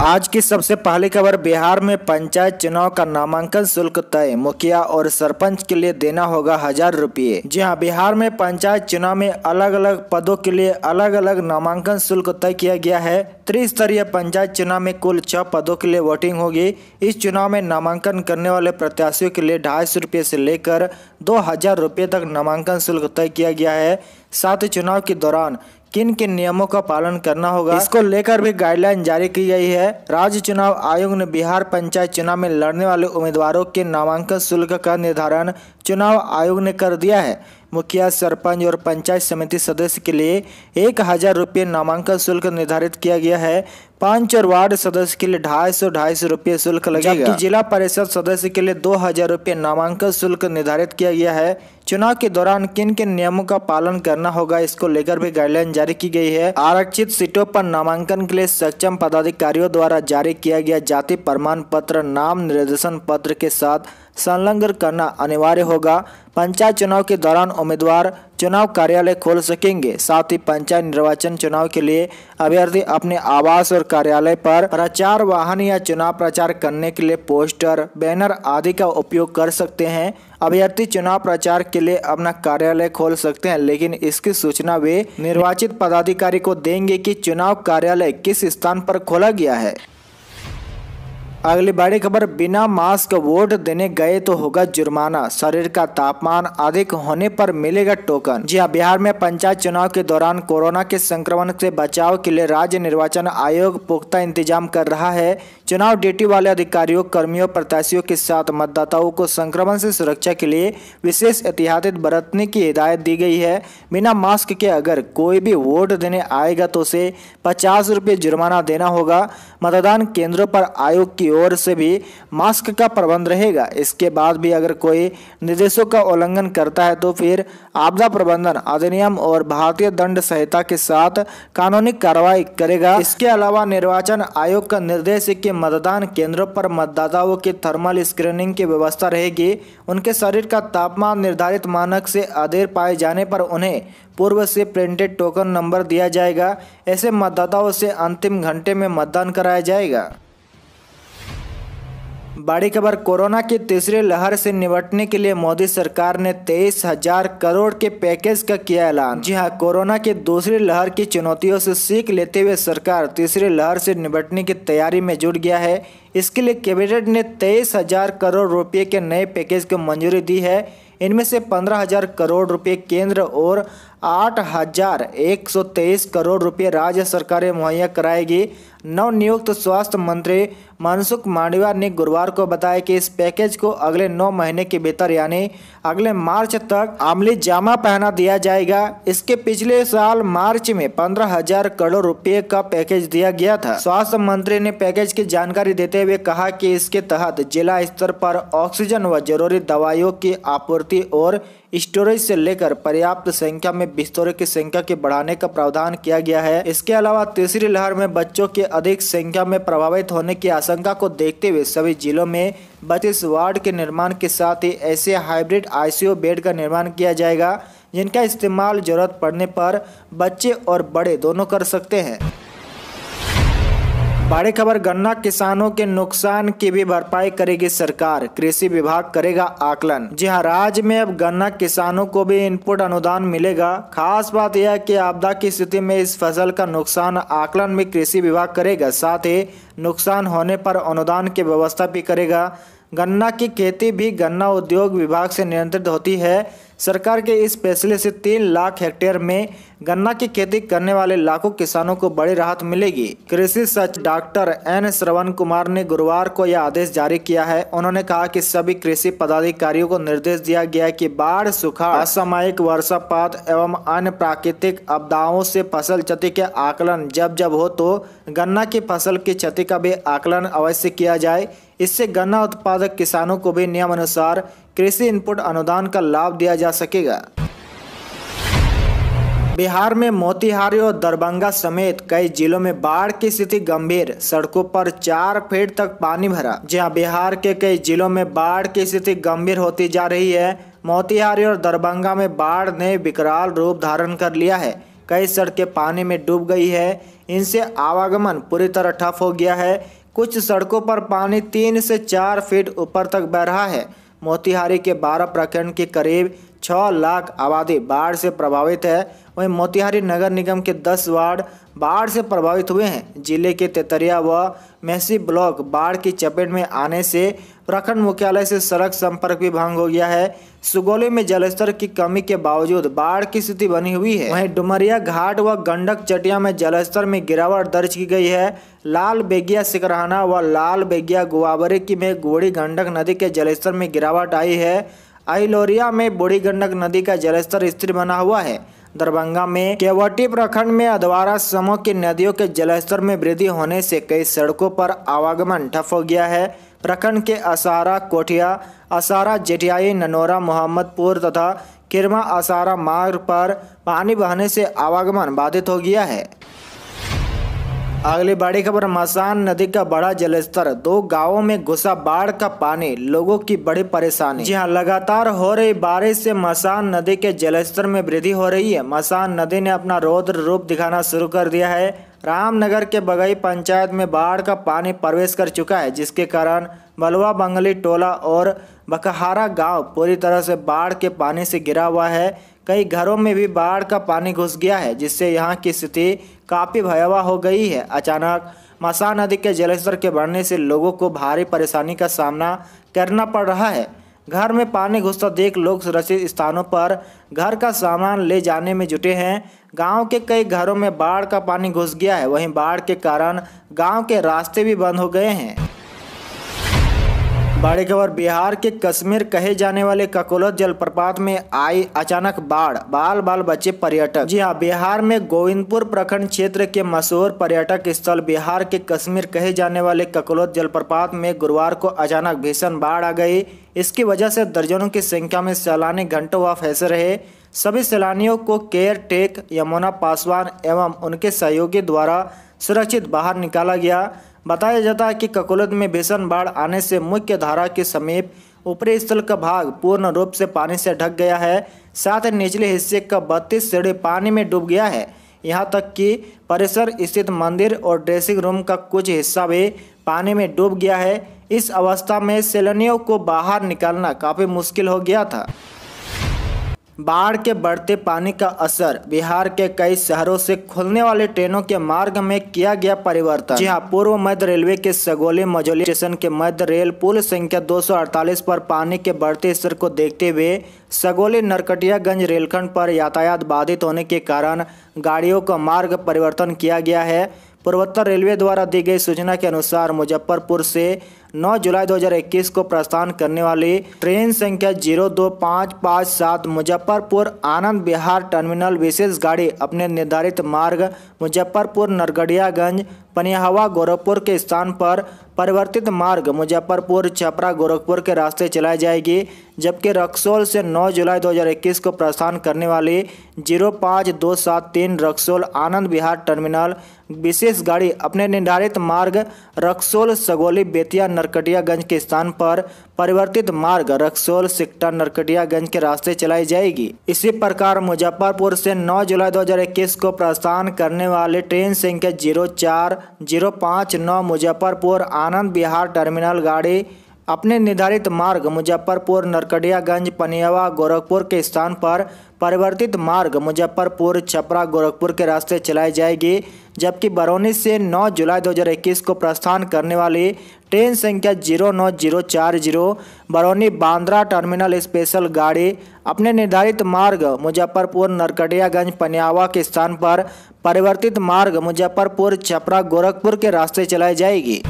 आज की सबसे पहली खबर बिहार में पंचायत चुनाव का नामांकन शुल्क तय मुखिया और सरपंच के लिए देना होगा हजार रुपये जी हाँ बिहार में पंचायत चुनाव में अलग अलग पदों के लिए अलग अलग नामांकन शुल्क तय किया गया है त्रिस्तरीय पंचायत चुनाव में कुल छह पदों के लिए वोटिंग होगी इस चुनाव में नामांकन करने वाले प्रत्याशियों के लिए ढाई सौ रुपये से लेकर दो हजार रुपये तक नामांकन शुल्क तय किया गया है साथ ही चुनाव के दौरान किन किन नियमों का पालन करना होगा इसको लेकर भी गाइडलाइन जारी की गई है राज्य चुनाव आयोग ने बिहार पंचायत चुनाव में लड़ने वाले उम्मीदवारों के नामांकन शुल्क का निर्धारण चुनाव आयोग ने कर दिया है मुखिया सरपंच और पंचायत समिति सदस्य के लिए एक हज़ार रुपये नामांकन शुल्क निर्धारित किया गया है पांच और वार्ड सदस्य के लिए ढाई सौ ढाई सौ रुपये शुल्क लगेगा जबकि जिला परिषद सदस्य के लिए दो हज़ार रुपये नामांकन शुल्क निर्धारित किया गया है चुनाव के दौरान किन किन नियमों का पालन करना होगा इसको लेकर भी गाइडलाइन जारी की गई है आरक्षित सीटों पर नामांकन के लिए सक्षम पदाधिकारियों द्वारा जारी किया गया जाति प्रमाण पत्र नाम निर्देशन पत्र के साथ संलग्न करना अनिवार्य होगा पंचायत चुनाव के दौरान उम्मीदवार चुनाव कार्यालय खोल सकेंगे साथ ही पंचायत निर्वाचन चुनाव के लिए अभ्यर्थी अपने आवास और कार्यालय पर प्रचार वाहन या चुनाव प्रचार करने के लिए पोस्टर बैनर आदि का उपयोग कर सकते हैं अभ्यर्थी चुनाव प्रचार के लिए अपना कार्यालय खोल सकते हैं लेकिन इसकी सूचना वे निर्वाचित पदाधिकारी को देंगे कि चुनाव कार्यालय किस स्थान पर खोला गया है अगली बड़ी खबर बिना मास्क वोट देने गए तो होगा जुर्माना शरीर का तापमान अधिक होने पर मिलेगा टोकन जी हाँ बिहार में पंचायत चुनाव के दौरान कोरोना के संक्रमण से बचाव के लिए राज्य निर्वाचन आयोग पुख्ता इंतजाम कर रहा है चुनाव ड्यूटी वाले अधिकारियों कर्मियों प्रत्याशियों के साथ मतदाताओं को संक्रमण से सुरक्षा के लिए विशेष एहतियात बरतने की हिदायत दी गई है बिना मास्क के अगर कोई भी वोट देने आएगा तो उसे पचास रुपये जुर्माना देना होगा मतदान केंद्रों पर आयोग की ओर से भी मास्क का प्रबंध रहेगा इसके बाद भी अगर कोई निर्देशों का उल्लंघन करता है तो फिर आपदा प्रबंधन अधिनियम और भारतीय दंड संहिता के साथ कानूनी कार्रवाई करेगा इसके अलावा निर्वाचन आयोग का निर्देश है कि मतदान केंद्रों पर मतदाताओं की थर्मल स्क्रीनिंग की व्यवस्था रहेगी उनके शरीर का तापमान निर्धारित मानक से अधेर पाए जाने पर उन्हें पूर्व से प्रिंटेड टोकन नंबर दिया जाएगा ऐसे मतदाताओं से अंतिम घंटे में मतदान कराया जाएगा बड़ी खबर कोरोना की तीसरी लहर से निपटने के लिए मोदी सरकार ने तेईस हजार करोड़ के पैकेज का किया ऐलान जी हां कोरोना की दूसरी लहर की चुनौतियों से सीख लेते हुए सरकार तीसरी लहर से निपटने की तैयारी में जुट गया है इसके लिए कैबिनेट ने तेईस हजार करोड़ रुपए के नए पैकेज को मंजूरी दी है इनमें से पंद्रह हजार करोड़ रुपए केंद्र और आठ हजार एक सौ तेईस करोड़ रुपए राज्य सरकारें मुहैया कराएगी नवनियुक्त स्वास्थ्य मंत्री मनसुख मांडविया ने गुरुवार को बताया कि इस पैकेज को अगले नौ महीने के भीतर यानी अगले मार्च तक आमली जामा पहना दिया जाएगा इसके पिछले साल मार्च में पंद्रह हजार करोड़ रुपए का पैकेज दिया गया था स्वास्थ्य मंत्री ने पैकेज की जानकारी देते हुए कहा कि इसके तहत जिला स्तर पर ऑक्सीजन व जरूरी दवाइयों की आपूर्ति और स्टोरेज से लेकर पर्याप्त संख्या में बिस्तरों की संख्या के बढ़ाने का प्रावधान किया गया है इसके अलावा तीसरी लहर में बच्चों के अधिक संख्या में प्रभावित होने की आशंका को देखते हुए सभी जिलों में बत्तीस वार्ड के निर्माण के साथ ही ऐसे हाइब्रिड आईसीयू बेड का निर्माण किया जाएगा जिनका इस्तेमाल जरूरत पड़ने पर बच्चे और बड़े दोनों कर सकते हैं बड़ी खबर गन्ना किसानों के नुकसान की भी भरपाई करेगी सरकार कृषि विभाग करेगा आकलन जी हाँ राज्य में अब गन्ना किसानों को भी इनपुट अनुदान मिलेगा खास बात यह कि आपदा की स्थिति में इस फसल का नुकसान आकलन भी कृषि विभाग करेगा साथ ही नुकसान होने पर अनुदान की व्यवस्था भी करेगा गन्ना की खेती भी गन्ना उद्योग विभाग से नियंत्रित होती है सरकार के इस फैसले से तीन लाख हेक्टेयर में गन्ना की खेती करने वाले लाखों किसानों को बड़ी राहत मिलेगी कृषि सचिव डॉक्टर एन श्रवण कुमार ने गुरुवार को यह आदेश जारी किया है उन्होंने कहा कि सभी कृषि पदाधिकारियों को निर्देश दिया गया है कि बाढ़ सूखा असामयिक वर्षापात एवं अन्य प्राकृतिक आपदाओं से फसल क्षति के आकलन जब जब हो तो गन्ना की फसल की क्षति का भी आकलन अवश्य किया जाए इससे गन्ना उत्पादक किसानों को भी नियमानुसार कृषि इनपुट अनुदान का लाभ दिया जा सकेगा बिहार में मोतिहारी और दरभंगा समेत कई जिलों में बाढ़ की स्थिति गंभीर सड़कों पर चार फीट तक पानी भरा जहां बिहार के कई जिलों में बाढ़ की स्थिति गंभीर होती जा रही है मोतिहारी और दरभंगा में बाढ़ ने विकराल रूप धारण कर लिया है कई सड़कें पानी में डूब गई है इनसे आवागमन पूरी तरह ठप हो गया है कुछ सड़कों पर पानी तीन से चार फीट ऊपर तक बह रहा है मोतिहारी के बारह प्रखंड के करीब छः लाख आबादी बाढ़ से प्रभावित है वहीं मोतिहारी नगर निगम के दस वार्ड बाढ़ से प्रभावित हुए हैं जिले के तेतरिया व मेहसी ब्लॉक बाढ़ की चपेट में आने से प्रखंड मुख्यालय से सड़क संपर्क भी भंग हो गया है सुगोली में जलस्तर की कमी के बावजूद बाढ़ की स्थिति बनी हुई है वहीं डुमरिया घाट व गंडक चटिया में जलस्तर में गिरावट दर्ज की गई है लाल बेगिया सिकरहाना व लाल बेगिया गुआबरे की में गोड़ी गंडक नदी के जलस्तर में गिरावट आई है अहिलोरिया में बूढ़ी गंडक नदी का जलस्तर स्थिर बना हुआ है दरभंगा में केवटी प्रखंड में अधवारा समूह की नदियों के जलस्तर में वृद्धि होने से कई सड़कों पर आवागमन ठप हो गया है प्रखंड के असारा कोठिया असारा जेठियाई ननोरा मोहम्मदपुर तथा किरमा असारा मार्ग पर पानी बहने से आवागमन बाधित हो गया है अगली बड़ी खबर मसान नदी का बड़ा जलस्तर दो गांवों में घुसा बाढ़ का पानी लोगों की बड़ी परेशानी जी हाँ लगातार हो रही बारिश से मसान नदी के जलस्तर में वृद्धि हो रही है मसान नदी ने अपना रौद्र रूप दिखाना शुरू कर दिया है रामनगर के बगई पंचायत में बाढ़ का पानी प्रवेश कर चुका है जिसके कारण बलवा बंगली टोला और बकहारा गांव पूरी तरह से बाढ़ के पानी से गिरा हुआ है कई घरों में भी बाढ़ का पानी घुस गया है जिससे यहाँ की स्थिति काफ़ी भयावह हो गई है अचानक मसा नदी के जलस्तर के बढ़ने से लोगों को भारी परेशानी का सामना करना पड़ रहा है घर में पानी घुसता देख लोग सुरक्षित स्थानों पर घर का सामान ले जाने में जुटे हैं गांव के कई घरों में बाढ़ का पानी घुस गया है वहीं बाढ़ के कारण गांव के रास्ते भी बंद हो गए हैं बड़ी खबर बिहार के कश्मीर कहे जाने वाले ककोलत जलप्रपात में आई अचानक बाढ़ बाल बाल बचे पर्यटक जी हाँ बिहार में गोविंदपुर प्रखंड क्षेत्र के मशहूर पर्यटक स्थल बिहार के कश्मीर कहे जाने वाले ककोलत जलप्रपात में गुरुवार को अचानक भीषण बाढ़ आ गई इसकी वजह से दर्जनों की संख्या में सैलानी घंटों व फैसे रहे सभी सैलानियों को केयर टेक यमुना पासवान एवं उनके सहयोगी द्वारा सुरक्षित बाहर निकाला गया बताया जाता है कि ककोलत में भीषण बाढ़ आने से मुख्य धारा के समीप ऊपरी स्थल का भाग पूर्ण रूप से पानी से ढक गया है साथ ही निचले हिस्से का बत्तीस सीढ़ी पानी में डूब गया है यहाँ तक कि परिसर स्थित मंदिर और ड्रेसिंग रूम का कुछ हिस्सा भी पानी में डूब गया है इस अवस्था में सैलानियों को बाहर निकालना काफ़ी मुश्किल हो गया था बाढ़ के बढ़ते पानी का असर बिहार के कई शहरों से खुलने वाले ट्रेनों के मार्ग में किया गया परिवर्तन जी हाँ पूर्व मध्य रेलवे के सगोली मजोली स्टेशन के मध्य रेल पुल संख्या 248 पर पानी के बढ़ते स्तर को देखते हुए सगोली नरकटियागंज रेलखंड पर यातायात बाधित होने के कारण गाड़ियों का मार्ग परिवर्तन किया गया है पूर्वोत्तर रेलवे द्वारा दी गई सूचना के अनुसार मुजफ्फरपुर से 9 जुलाई 2021 को प्रस्थान करने वाली ट्रेन संख्या जीरो दो पाँच पाँच सात मुजफ्फरपुर आनंद बिहार टर्मिनल विशेष गाड़ी अपने निर्धारित मार्ग मुजफ्फरपुर नरगढ़ियागंज पनियावा गोरखपुर के स्थान पर परिवर्तित मार्ग मुजफ्फरपुर छपरा गोरखपुर के रास्ते चलाई जाएगी जबकि रक्सौल से 9 जुलाई 2021 को प्रस्थान करने वाली जीरो पाँच दो सात तीन रक्सौल आनंद बिहार टर्मिनल विशेष गाड़ी अपने निर्धारित मार्ग रक्सौल सगोली बेतिया नरकटियागंज के स्थान पर परिवर्तित मार्ग रक्सोल सिक्टा नरकटियागंज के रास्ते चलाई जाएगी इसी प्रकार मुजफ्फरपुर से 9 जुलाई 2021 को प्रस्थान करने वाली ट्रेन संख्या जीरो चार जीरो पाँच नौ मुजफ्फरपुर आनंद बिहार टर्मिनल गाड़ी अपने निर्धारित मार्ग मुजफ्फरपुर नरकटियागंज पनियावा गोरखपुर के स्थान पर परिवर्तित मार्ग मुजफ्फरपुर छपरा गोरखपुर के रास्ते चलाई जाएगी जबकि बरौनी से 9 जुलाई 2021 को प्रस्थान करने वाली ट्रेन संख्या जीरो नौ जीरो चार zero Barauni Bandra terminal special गाड़ी अपने निर्धारित मार्ग मुजफ्फरपुर नरकटियागंज पनियावा के स्थान पर परिवर्तित मार्ग मुजफ्फरपुर छपरा गोरखपुर के रास्ते चलाई जाएगी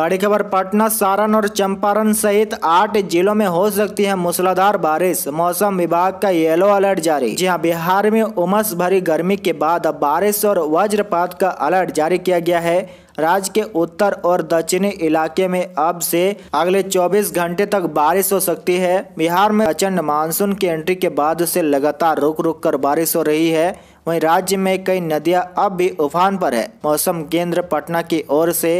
बड़ी खबर पटना सारण और चंपारण सहित आठ जिलों में हो सकती है मूसलाधार बारिश मौसम विभाग का येलो अलर्ट जारी जी हाँ बिहार में उमस भरी गर्मी के बाद अब बारिश और वज्रपात का अलर्ट जारी किया गया है राज्य के उत्तर और दक्षिणी इलाके में अब से अगले 24 घंटे तक बारिश हो सकती है बिहार में प्रचंड मानसून की एंट्री के बाद से लगातार रुक रुक कर बारिश हो रही है वहीं राज्य में कई नदियां अब भी उफान पर है मौसम केंद्र पटना की ओर से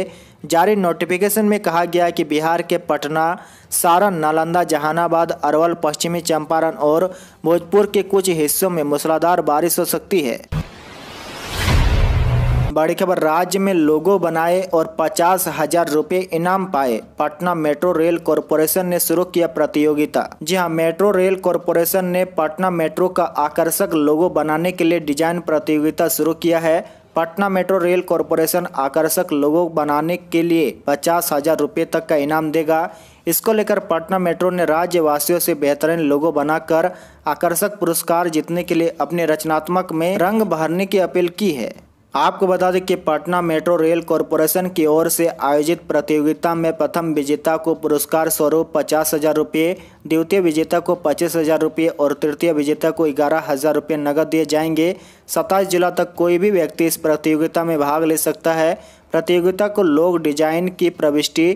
जारी नोटिफिकेशन में कहा गया है कि बिहार के पटना सारण नालंदा जहानाबाद अरवल पश्चिमी चंपारण और भोजपुर के कुछ हिस्सों में मूसलाधार बारिश हो सकती है बड़ी खबर राज्य में लोगो बनाए और पचास हजार रूपए इनाम पाए पटना मेट्रो रेल कॉरपोरेशन ने शुरू किया प्रतियोगिता जी हाँ मेट्रो रेल कॉरपोरेशन ने पटना मेट्रो का आकर्षक लोगो बनाने के लिए डिजाइन प्रतियोगिता शुरू किया है पटना मेट्रो रेल कॉरपोरेशन आकर्षक को बनाने के लिए पचास हजार रुपये तक का इनाम देगा इसको लेकर पटना मेट्रो ने राज्यवासियों से बेहतरीन लोगो बनाकर आकर्षक पुरस्कार जीतने के लिए अपने रचनात्मक में रंग भरने की अपील की है आपको बता दें कि पटना मेट्रो रेल कॉरपोरेशन की ओर से आयोजित प्रतियोगिता में प्रथम विजेता को पुरस्कार स्वरूप पचास हज़ार रुपये द्वितीय विजेता को पच्चीस हज़ार रुपये और तृतीय विजेता को ग्यारह हज़ार रुपये नकद दिए जाएंगे सत्ताईस जुलाई तक कोई भी व्यक्ति इस प्रतियोगिता में भाग ले सकता है प्रतियोगिता को लोग डिजाइन की प्रविष्टि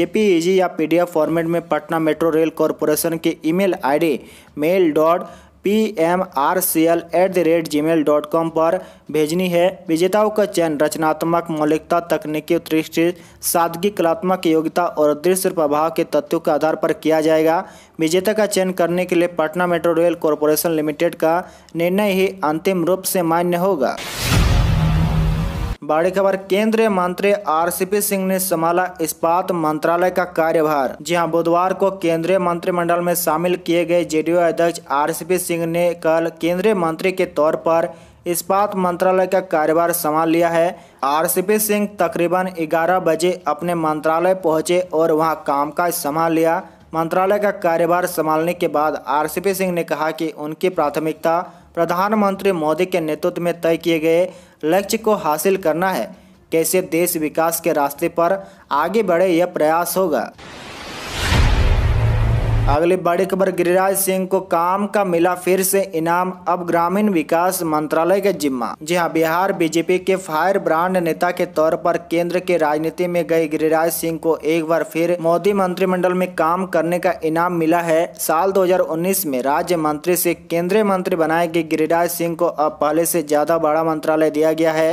जे या पी फॉर्मेट में पटना मेट्रो रेल कॉरपोरेशन के email D mail dot P M R C L at the rate G mail dot com पर भेजनी है विजेताओं का चयन रचनात्मक मौलिकता तकनीकी उत्कृष्ट सादगी कलात्मक योग्यता और दृश्य प्रभाव के तत्वों के आधार पर किया जाएगा विजेता का चयन करने के लिए Patna metro rail corporation limited का निर्णय ही अंतिम रूप से मान्य होगा बड़ी खबर केंद्रीय मंत्री आरसीपी सिंह ने संभाला इस्पात मंत्रालय का कार्यभार जी हाँ बुधवार को केंद्रीय मंत्रिमंडल में शामिल किए गए जेडीयू अध्यक्ष आरसीपी सिंह ने कल केंद्रीय मंत्री के तौर पर इस्पात मंत्रालय का कार्यभार संभाल लिया है आरसीपी सिंह तकरीबन 11 बजे अपने मंत्रालय पहुंचे और वहां का संभाल लिया मंत्रालय का कार्यभार संभालने के बाद पी सिंह ने कहा कि उनकी प्राथमिकता प्रधानमंत्री मोदी के नेतृत्व में तय किए गए लक्ष्य को हासिल करना है कैसे देश विकास के रास्ते पर आगे बढ़े यह प्रयास होगा अगली बड़ी खबर गिरिराज सिंह को काम का मिला फिर से इनाम अब ग्रामीण विकास मंत्रालय के जिम्मा जी हाँ बिहार बीजेपी के फायर ब्रांड नेता के तौर पर केंद्र के राजनीति में गए गिरिराज सिंह को एक बार फिर मोदी मंत्रिमंडल में काम करने का इनाम मिला है साल 2019 में राज्य मंत्री से केंद्रीय मंत्री बनाए गए गिरिराज सिंह को अब पहले से ज्यादा बड़ा मंत्रालय दिया गया है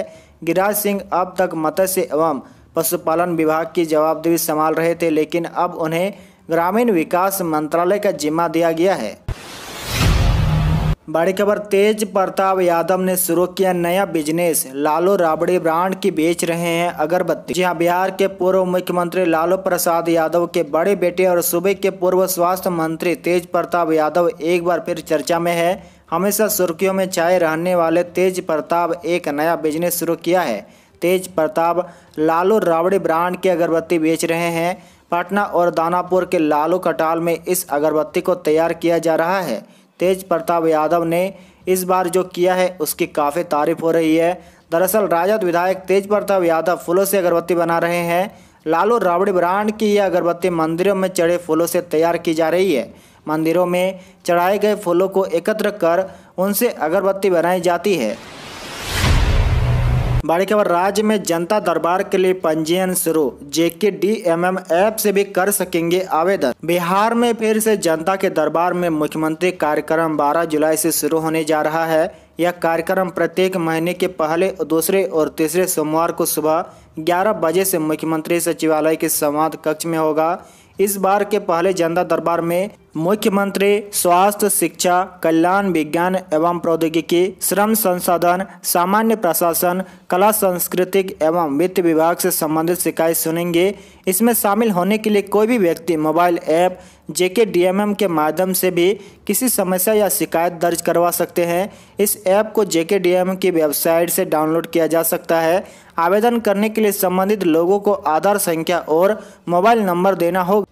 गिरिराज सिंह अब तक मत्स्य एवं पशुपालन विभाग की जवाबदेही संभाल रहे थे लेकिन अब उन्हें ग्रामीण विकास मंत्रालय का जिम्मा दिया गया है बड़ी खबर तेज प्रताप यादव ने शुरू किया नया बिजनेस लालू राबड़ी ब्रांड की बेच रहे हैं अगरबत्ती जी हाँ बिहार के पूर्व मुख्यमंत्री लालू प्रसाद यादव के बड़े बेटे और सूबे के पूर्व स्वास्थ्य मंत्री तेज प्रताप यादव एक बार फिर चर्चा में है हमेशा सुर्खियों में छाए रहने वाले तेज प्रताप एक नया बिजनेस शुरू किया है तेज प्रताप लालू राबड़ी ब्रांड की अगरबत्ती बेच रहे हैं पटना और दानापुर के लालू कटाल में इस अगरबत्ती को तैयार किया जा रहा है तेज प्रताप यादव ने इस बार जो किया है उसकी काफ़ी तारीफ हो रही है दरअसल राजद विधायक तेज प्रताप यादव फूलों से अगरबत्ती बना रहे हैं लालू राबड़ी ब्रांड की यह अगरबत्ती मंदिरों में चढ़े फूलों से तैयार की जा रही है मंदिरों में चढ़ाए गए फूलों को एकत्र कर उनसे अगरबत्ती बनाई जाती है बड़ी खबर राज्य में जनता दरबार के लिए पंजीयन शुरू JK D M M app से भी कर सकेंगे आवेदन बिहार में फिर से जनता के दरबार में मुख्यमंत्री कार्यक्रम 12 जुलाई से शुरू होने जा रहा है यह कार्यक्रम प्रत्येक महीने के पहले दूसरे और तीसरे सोमवार को सुबह 11 बजे से मुख्यमंत्री सचिवालय के संवाद कक्ष में होगा इस बार के पहले जनता दरबार में मुख्यमंत्री स्वास्थ्य शिक्षा कल्याण विज्ञान एवं प्रौद्योगिकी श्रम संसाधन सामान्य प्रशासन कला सांस्कृतिक एवं वित्त विभाग से संबंधित शिकायत सुनेंगे इसमें शामिल होने के लिए कोई भी व्यक्ति मोबाइल ऐप जेके डीएमएम के माध्यम से भी किसी समस्या या शिकायत दर्ज करवा सकते हैं इस ऐप को जेके डीएमएम की वेबसाइट से डाउनलोड किया जा सकता है आवेदन करने के लिए संबंधित लोगों को आधार संख्या और मोबाइल नंबर देना होगा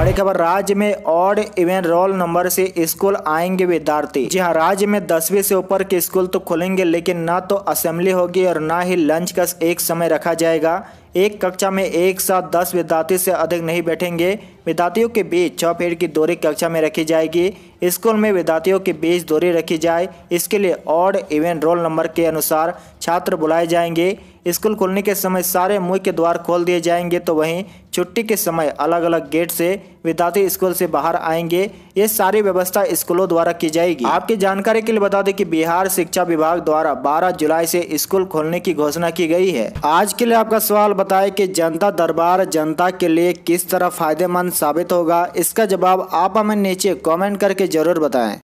बड़ी खबर राज्य में ऑड इवेंट रोल नंबर से स्कूल आएंगे विद्यार्थी जी हाँ राज्य में दसवीं से ऊपर के स्कूल तो खुलेंगे लेकिन न तो असेंबली होगी और न ही लंच का एक समय रखा जाएगा एक कक्षा में एक साथ दस विद्यार्थी से अधिक नहीं बैठेंगे विद्यार्थियों के बीच छः फीट की दूरी कक्षा में रखी जाएगी स्कूल में विद्यार्थियों के बीच दूरी रखी जाए इसके लिए ऑड इवन रोल नंबर के अनुसार छात्र बुलाए जाएंगे स्कूल खोलने के समय सारे मुख्य द्वार खोल दिए जाएंगे तो वहीं छुट्टी के समय अलग अलग गेट से विद्यार्थी स्कूल से बाहर आएंगे ये सारी व्यवस्था स्कूलों द्वारा की जाएगी आपकी जानकारी के लिए बता दें कि बिहार शिक्षा विभाग द्वारा 12 जुलाई से स्कूल खोलने की घोषणा की गई है आज के लिए आपका सवाल बताएं कि जनता दरबार जनता के लिए किस तरह फायदेमंद साबित होगा इसका जवाब आप हमें नीचे कमेंट करके ज़रूर बताएं